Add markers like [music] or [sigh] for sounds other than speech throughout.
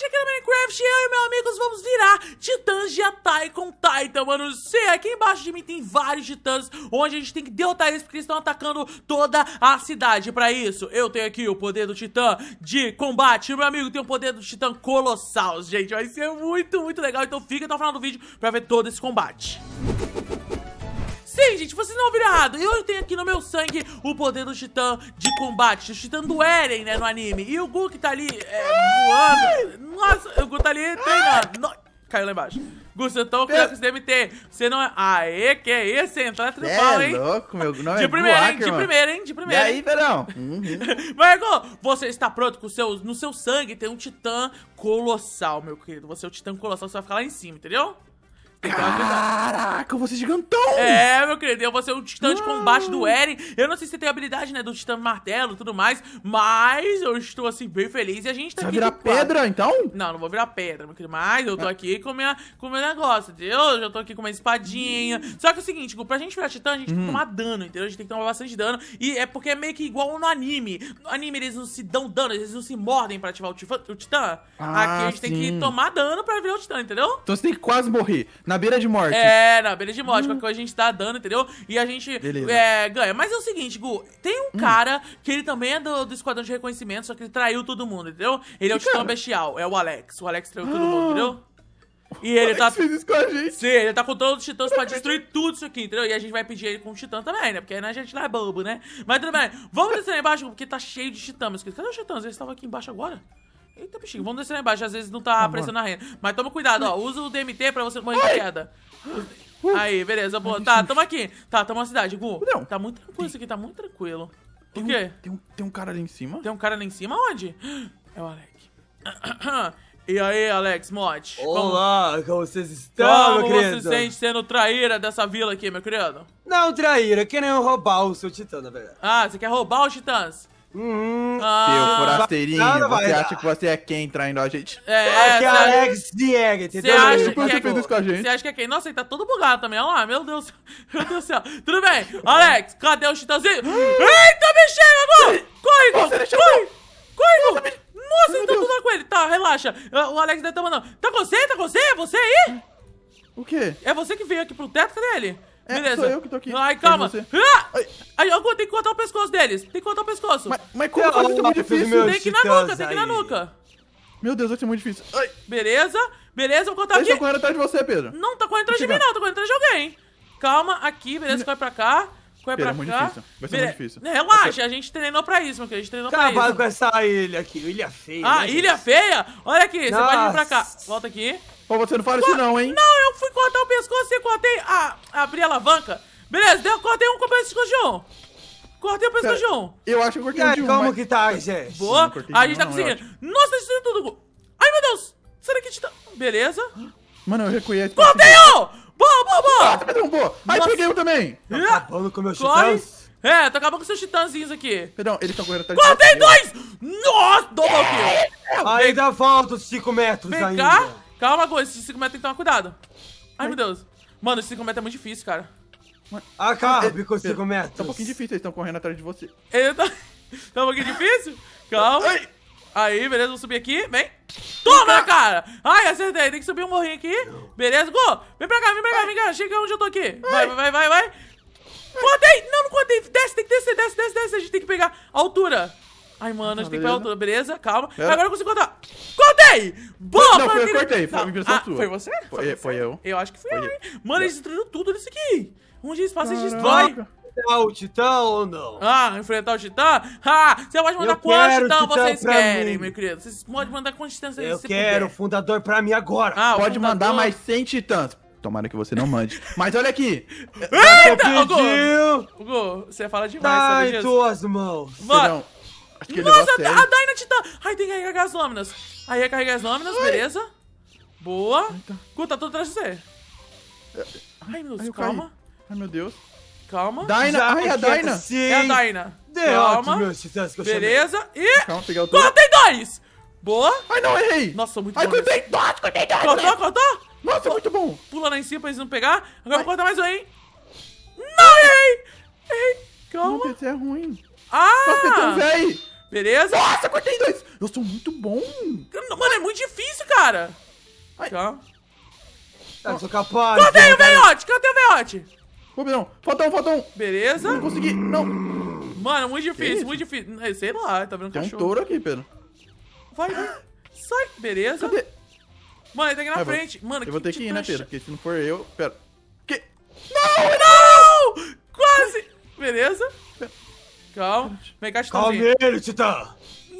hoje aqui no Minecraft eu e meus amigos vamos virar titãs de Atai com Titan, mano. Sim, aqui embaixo de mim tem vários titãs, onde a gente tem que derrotar eles porque eles estão atacando toda a cidade. Pra isso, eu tenho aqui o poder do titã de combate. Meu amigo tem o poder do titã colossal, gente. Vai ser muito, muito legal. Então fica até o final do vídeo pra ver todo esse combate. Música bem, gente, vocês não ouviram errado. Eu tenho aqui no meu sangue o poder do titã de combate. O titã do Eren, né, no anime. E o Gu que tá ali é, voando. Nossa, o Gu tá ali treinando. No... Caiu lá embaixo. Gusto, então cuidado com esse DMT. Você não é. Aê, que é esse hein? Tá na tripal, é hein? É louco, meu nome de é primeira, hein? De primeira, hein? De primeira. E aí, verão? [laughs] Uhum. Margot, você está pronto com seus. No seu sangue tem um titã colossal, meu querido. Você é o titã colossal, você vai ficar lá em cima, entendeu? Caraca, você é gigantão! É, meu querido, eu vou ser o titã de combate do Eren. Eu não sei se tem habilidade, né, do titã martelo e tudo mais, mas eu estou, assim, bem feliz e a gente tá você aqui... Vai virar pedra, então? Não, não vou virar pedra, meu querido, mas eu tô tá. aqui com, minha, com meu negócio, entendeu? Eu já tô aqui com uma espadinha. Só que é o seguinte, pra gente virar titã, a gente hum. tem que uhum. tomar dano, entendeu? A gente tem que tomar bastante dano e é porque é meio que igual no anime. No anime eles não se dão dano, eles não se mordem pra ativar o titã. Ah, aqui a gente sim. tem que tomar dano pra virar o titã, entendeu? Então você tem que quase morrer. Na beira de morte. É, na beira de morte, hum. porque a gente tá dando entendeu? E a gente é, ganha. Mas é o seguinte, Gu, tem um hum. cara que ele também é do, do esquadrão de reconhecimento, só que ele traiu todo mundo, entendeu? Ele que é o Titã Bestial, é o Alex. O Alex traiu ah. todo mundo, ah! entendeu? E ele tá. [laughs] Fez isso com a gente. Sim, ele tá com todos os titãs pra destruir tudo isso aqui, entendeu? E a gente vai pedir ele com o titã também, né? Porque aí a gente não é bobo, né? Mas tudo bem. Vamos descer lá embaixo, porque tá cheio de titãs. Cadê os titãs? Eles estavam aqui embaixo agora? Eita, bichinho, vamos descer lá embaixo, às vezes não tá aparecendo na renda. Mas toma cuidado, ó, usa o DMT pra você morrer de queda. Aí, beleza, boa. Tá, tamo aqui. Tá, tamo na cidade, Gu. Não. Tá muito tranquilo isso aqui, tá muito tranquilo. Tem o quê? Um, tem, um, tem um cara ali em cima? Tem um cara ali em cima? Onde? É o Alec. E aí, Alex Mod? Olá, como, como vocês estão, como meu querido? Como você sente sendo traíra dessa vila aqui, meu querido? Não traíra, querendo roubar o seu titã, na verdade. Ah, você quer roubar os titãs? Hum, ah, seu forasteirinho, cara, você acha que você é quem traindo a gente? É, é, é, é Alex Diego, entendeu? Você acha que, é, fez com a gente? Você acha que é quem? Nossa, ele tá todo bugado também, olha lá, meu Deus, [laughs] meu Deus do céu. Tudo bem, Alex, cadê o chitãozinho? Eita, bicheiro, amor! Corre, corre, corre, corre! corre, corre. Nossa, ele tá tudo com ele. Tá, relaxa. O Alex deve tá mandando. Tá com você? Tá com você? É você aí? O quê? É você que veio aqui pro teto, cadê ele? É, beleza. Sou eu que tô aqui. Ai, calma. Ah! Aí eu tenho que cortar o pescoço deles. Tem que cortar o pescoço. Mas, mas como então, foi muito difícil? tem que ir na nuca, tem que ir na nuca. Meu Deus, vai ser muito difícil. Ai. Beleza, beleza, vou cortar Eles aqui. Eles correndo atrás de você, Pedro. Não, tá correndo atrás de mim, não. Tá correndo atrás de alguém. Calma, aqui, beleza, corre pra cá. Corre Pedro, pra é muito cá. Difícil. Vai ser muito difícil. Relaxa, a gente treinou pra isso, meu querido. A gente treinou Acabado pra isso. Acabado com essa ilha aqui, ilha feia. Ah, né, ilha gente? feia? Olha aqui, Nossa. você pode vir pra cá. Volta aqui. Pô, você não fala Co isso não, hein? Não, eu fui cortar o pescoço e cortei a... Abri a alavanca. Beleza, deu, cortei um com o pescoço de um. Cortei o pescoço de um. Eu acho que eu cortei um de um. como mas... que tá, Zé? Boa. Sim, a gente tá é conseguindo. Nossa, destruiu é tudo. Ai, meu Deus. Será que titã... Tá- Beleza. Mano, eu reconheço. Cortei um! Boa, boa, boa! Ah, tá um boa! Aí peguei um também. Tá é. acabando com meus titãs. É, tá acabando com seus titãzinhos aqui. Perdão, ele tá correndo atrás Cortei dois! Nossa, double kill. Ainda faltam 5 metros Vem ainda. Cá. Calma, Gu, esse 5 metros tem que tomar cuidado. Ai, meu Deus. Mano, esse 5 metros é muito difícil, cara. Ah, calma. É, com 5 é, metros. Tá um pouquinho difícil, eles estão correndo atrás de você. Ele tá... [laughs] tá um pouquinho difícil? Calma. Ai. Aí, beleza, vou subir aqui. Vem. Toma, cara! Ai, acertei. Tem que subir um morrinho aqui. Beleza, Gu, vem pra cá, vem pra cá, vem cá. Chega onde eu tô aqui. Vai, vai, vai, vai. Contei! Não, não cortei. Desce, tem que descer, desce, desce, desce. A gente tem que pegar a altura. Ai, mano, a gente tem que parar tá tudo, beleza? Calma. É. Agora eu consigo contar. Contei! Boa, Não, foi eu cortei, foi uma impressão ah, sua. Foi você? Foi, foi, você? eu. Eu acho que fui eu, hein? Mano, eles destruíram tudo nisso aqui. Um dia eles passam, eles destrói enfrentar tá o Titã ou não? Ah, enfrentar o Titã? Ah, você pode mandar quantos então, Titã, vocês querem, mim. meu querido? Vocês podem mandar quantos Titãs vocês querem? Eu quero o fundador pra mim agora. Ah, pode fundador... mandar mais 100 Titãs. Tomara que você não mande. Mas olha aqui. Eita! Você pediu... Hugo, Hugo, você fala demais, tá sabe disso? em tuas mãos. Mano... Acho que Nossa, a, sério. a Dynamite tá... Ai, tem que carregar as lâminas. Aí recarregar as lâminas, Ai. beleza. Boa. Eita. tá tudo atrás de você. Ai, meu Deus, calma. Caí. Ai, meu Deus. Calma. Dyna, ai, a Dyna. É a Dyna. É calma. Beleza. E... Calma, pegar o Cortei dois. Boa. Ai, não, errei. Nossa, muito ai, bom. Ai, cuidei dois, cuidei dois. Cortou, cortou? Nossa, Pô, é muito bom. Pula lá em cima pra eles não pegar. Agora corta mais um, hein. Não, errei. Errei. Calma. Não, é ruim. Ah. Nossa, PT é velho. Beleza? Nossa, 42! Eu sou muito bom! Mano, é muito difícil, cara. Ai. Tá. Eu sou capaz. Cantei o veiote? Cantei o veiote? não. Falta um, falta um. Beleza. Não consegui. Não. Mano, é muito difícil, muito difícil. Sei lá, tá vendo Tem cachorro. Tem um touro aqui, Pedro. Vai, vai. Sai. Beleza. Cadê? Mano, ele tá aqui na frente. Mano, eu que vou ter que ir, né, Pedro? Porque se não for eu... Pera. Que? Não! Não! Quase! Beleza. Pera. Calma. Vem cá, Titãozinho. Calma ele, Titã.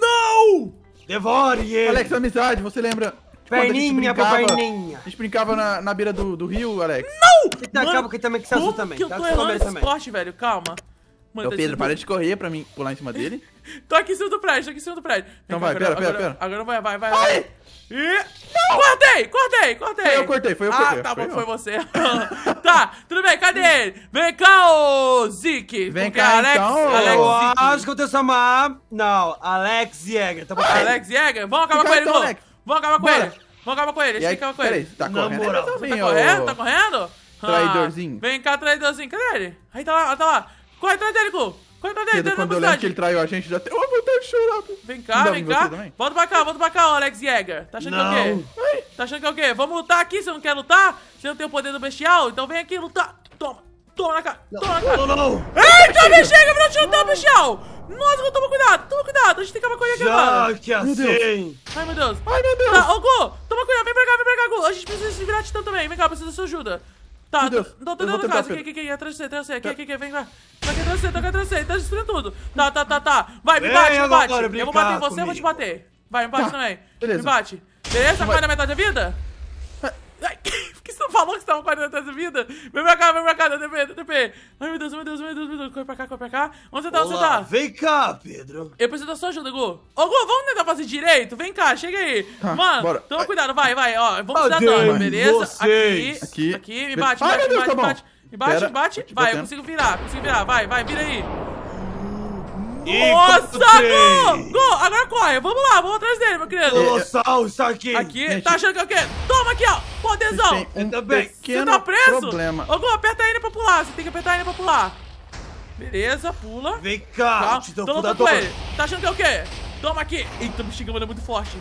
Não! Devore ele. Alex, é amizade, você lembra? Perninha, perninha. A gente brincava na, na beira do, do rio, Alex. Não! Tá, Mano, calma que também que Celso também. que eu tô tá, errando esse esporte, velho? Calma. Mano, Ô, Pedro, para de correr pra mim pular em cima dele. [laughs] tô aqui em cima do prédio, tô aqui em cima do prédio. Então vai, agora, pera, agora, pera, agora, pera. Agora vai, vai, vai. Ai! vai. E. Não! Cortei, cortei, cortei. Foi eu cortei, foi eu ah, cortei. Ah, tá foi bom, eu. foi você. [laughs] tá, tudo bem, cadê ele? Vem cá, ô Zik. Vem cá, Alex, então. Alex Zik. Acho que eu tenho chamar. Não, Alex Jäger. Tá bom. Alex Jäger? Vamos acabar com ele, então, Vamos acabar com ele. Vamos acabar com ele, deixa eu acabar com ele. Peraí, tá correndo? Moral, tá correndo? Tá correndo? Ah, traidorzinho. vem cá, traidorzinho. Cadê ele? Aí tá lá, tá lá. Corre atrás dele, cu quando eu lembro que ele traiu a gente, já tem uma vontade de chorar. Vem cá, vem cá. Volta pra cá, volta pra cá, Alex Jäger. Tá achando não. que é o quê? Ai. Tá achando que é o quê? Vamos lutar aqui, você não quer lutar? Você não tem o poder do bestial? Então vem aqui lutar. Toma, toma na cara, toma na cara. Não, não, não. Eita, bexiga, pra te lutar, bestial. Nossa, toma cuidado, toma cuidado. A gente tem que acabar com ele aqui agora. que assim. Meu Deus. Assim. Ai, meu Deus. Ai, meu Deus. Tá, ô, Gu, toma cuidado, vem pra cá, vem pra cá, Gu. A gente precisa se virar titã também. Vem cá, precisa da sua ajuda. Tá, tô, tô tentando casa. Aqui, aqui, aqui, atrás de você, atrás de você. Aqui, aqui, aqui, vem, lá? Tá aqui atrás de você, tá aqui atrás de você. Tá destruindo tudo. Tá, tá, tá, tá. Vai, me bate, me bate. Eu vou bater em você, eu vou te bater. Vai, me bate tá, também. Me bate. Beleza? Vai na é metade da vida? Ai que você não falou que você tava correndo atrás da vida? Vem pra cá, vem pra cá, DTP, TP. Ai, meu Deus, meu Deus, meu Deus, meu Deus. Corre pra cá, corre pra cá. Onde você tá, Olá, onde você tá? Vem cá, Pedro. Eu preciso da sua ajuda, Gu. Ô, Gu, vamos tentar fazer direito? Vem cá, chega aí. Tá, Mano, bora. toma Ai. cuidado, vai, vai, ó. Vamos Adeus, dar dano, beleza? Vocês. Aqui, aqui, aqui, me bate, Ai, bate, Deus, bate, tá bate. Me bate, me bate. Vai, eu consigo virar, consigo virar. Vai, vai, vira aí. Nossa, Gol! Agora corre, vamos lá, vamos atrás dele, meu querido. Colossal, isso aqui. Aqui, Gente. tá achando que é o quê? Toma aqui, ó, poderzão. Tem é um tá Você tá preso? Problema. Ô, Go, aperta ele N pra pular, você tem que apertar ele N pra pular. Beleza, pula. Vem cá, tá. Tô lutando com ele. Tá achando que é o quê? Toma aqui. Eita, o bexigão é muito forte.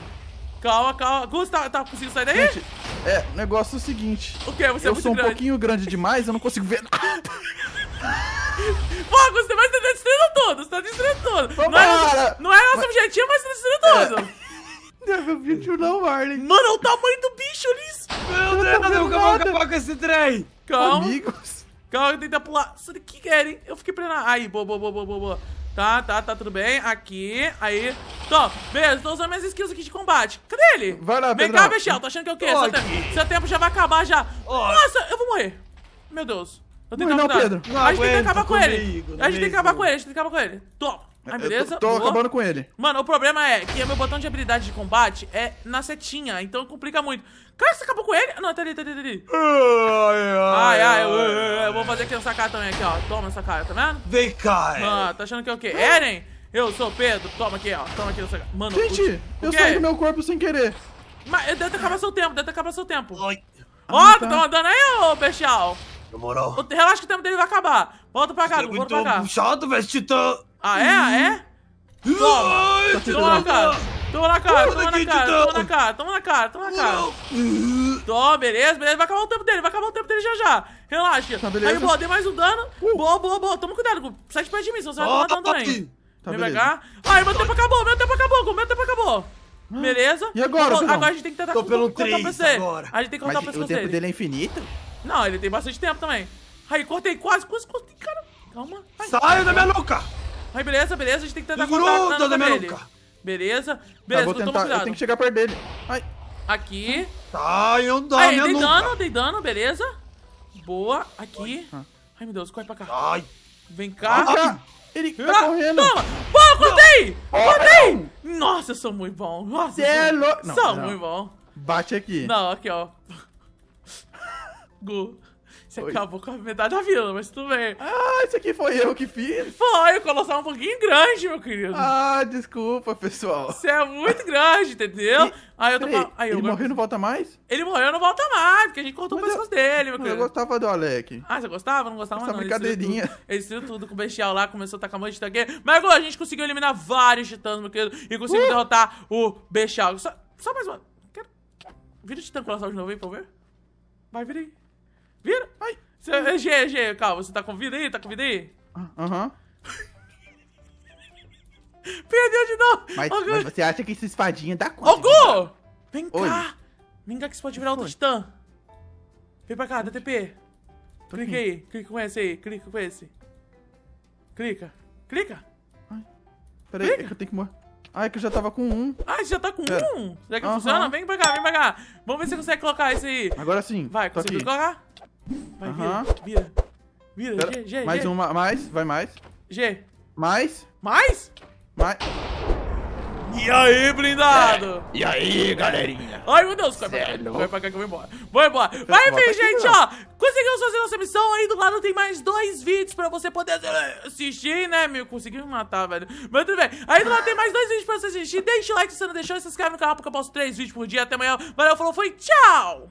Calma, calma. Gus, tá, tá conseguindo sair daí? Gente, é, o negócio é o seguinte. O quê? Você é eu é muito grande. Eu sou um pouquinho grande demais, eu não consigo ver nada. Pô, Gus, [laughs] você vai tentar tudo, você tá destruindo tudo. Não é, não é nosso objetivo, mas você tá destruindo tudo. É. [laughs] Não meu objetivo não, Marley. Mano, olha o tamanho do bicho ali. Meu Deus, nós vamos acabar com esse trem. Calma. Amigos. Calma, tenta pular. Sabe o que querem? Eu fiquei prendendo. Aí, boa, boa, boa, boa, boa. Tá, tá, tá, tudo bem. Aqui, aí. Tô, beleza, tô usando minhas skills aqui de combate. Cadê ele? Vai lá, Vem Pedro. cá, Michel, tô achando que é o quê? Seu, Seu tempo já vai acabar já. Oh. Nossa, eu vou morrer. Meu Deus. Eu tenho que não, Pedro. Não a gente tem que acabar com ele. A gente é tem que acabar com ele, é, a gente tem que acabar com ele. Top. beleza? Tô, tô acabando com ele. Mano, o problema é que meu botão de habilidade de combate é na setinha, então complica muito. Cara, você acabou com ele? Não, tá ali, tá ali, tá ali. Ai, ai, ai, eu, vou fazer aqui um sacar também aqui, ó. Toma essa cara, tá vendo? Vem cá, Mano, tá achando que é o quê? Eren? Eu sou Pedro. Toma aqui, ó. Toma aqui, sacar. Mano, Gente, eu saí do meu corpo sem querer. Mas deve acabar seu tempo, deve acabar seu tempo. Ó, ah, tá. tá mandando aí, ô, Peixal. Na moral. Relaxa que o tempo dele vai acabar. Volta pra cá, Gugu, volta pra cá. Puxado, velho, Titã. Ah, é? Ah, é? Toma! Toma na cara! Toma na cara, toma na cara, toma na cara, toma na cara, toma na cara. Toma, beleza, beleza. Vai acabar o tempo dele, vai acabar o tempo dele já já. Relaxa. Tá, tá beleza. Aí, boa, dei mais um dano. Uh. Boa, boa, boa. Toma cuidado, Gugu. Sai de perto de mim, senão você vai tomar dano também. Tá, Vem pra cá. Ai, meu tempo acabou, meu tempo acabou, Gugu, meu tempo acabou. Ah. Beleza? E agora, Agora a gente tem que tentar Tô pelo 3 agora. A gente tem que contar pra vocês. o tempo dele é infinito? Não, ele tem bastante tempo também. Aí, cortei quase, quase, cortei, cara. Calma. Ai. Sai da minha nuca! Aí, beleza, beleza, a gente tem que tentar Segura cortar a da minha louca, nuca. Beleza, tá, beleza, tá, vou então tentar. cuidado. Eu tenho que chegar perto dele. Ai. Aqui. Tá, eu dou Aí, dei dano, dei dano, beleza. Boa, aqui. Ah. Ai, meu Deus, corre pra cá. Ai. Vem cá. Ai. Ah, ele tá ah, correndo. Toma! Pô, cortei! Cortei! Nossa, eu sou muito bom. Nossa, é louco. Sou não. muito bom. Bate aqui. Não, aqui, ó. Gu, você Oi. acabou com a metade da vila, mas tudo bem. Ah, isso aqui foi eu que fiz? Foi, o colossal é um pouquinho grande, meu querido. Ah, desculpa, pessoal. Você é muito grande, entendeu? E, aí eu tô peraí, aí, Ele morreu e não volta mais? Ele morreu e não volta mais, porque a gente contou coisas dele, meu querido. Eu gostava do Alec. Ah, você gostava? Não gostava, Essa brincadeirinha. Ele destruiu, tudo com o bestial lá, começou a tacar um monte de titã Mas agora a gente conseguiu eliminar vários titãs, meu querido, e conseguiu uh. derrotar o bestial. Só, só mais uma. Quero... Vira o titã colossal de novo aí pra eu ver. Vai, vira aí. Vira. Ai. Cê, G, G, calma. Você tá com vida aí? Tá com vida aí? Ah, aham. Uhum. [laughs] Perdeu de novo. Mas, mas, você acha que essa espadinha dá conta? Ogô! Então? Vem Oi. cá. Vem cá que você pode virar outro titã. Vem pra cá, dá TP. Tô clica aqui. aí. Clica com esse aí. Clica com esse. Clica. Clica. Ai. Peraí, clica. é que eu tenho que morrer. Ah, é que eu já tava com um. Ah, você já tá com Pera. um? Será que uhum. funciona? Vem pra cá, vem pra cá. Vamos ver se você consegue colocar esse aí. Agora sim. Vai, conseguiu colocar? Vai, vira. Vira. Vira, G, G, Mais G. uma, mais. Vai mais. G. Mais. Mais? Mais. E aí, blindado? É. E aí, galerinha? Ai, meu Deus, vai pra, cá, é vai pra cá que eu vou embora. Vou embora. Vai, enfim, gente, ó. Conseguimos fazer nossa missão. Aí do lado tem mais dois vídeos pra você poder assistir, né, meu? me matar, velho. Mas tudo bem. Aí do lado tem mais dois vídeos pra você assistir. Deixa o like se você não deixou. Se inscreve no canal porque eu posto três vídeos por dia. Até amanhã. Valeu, falou, foi. Tchau!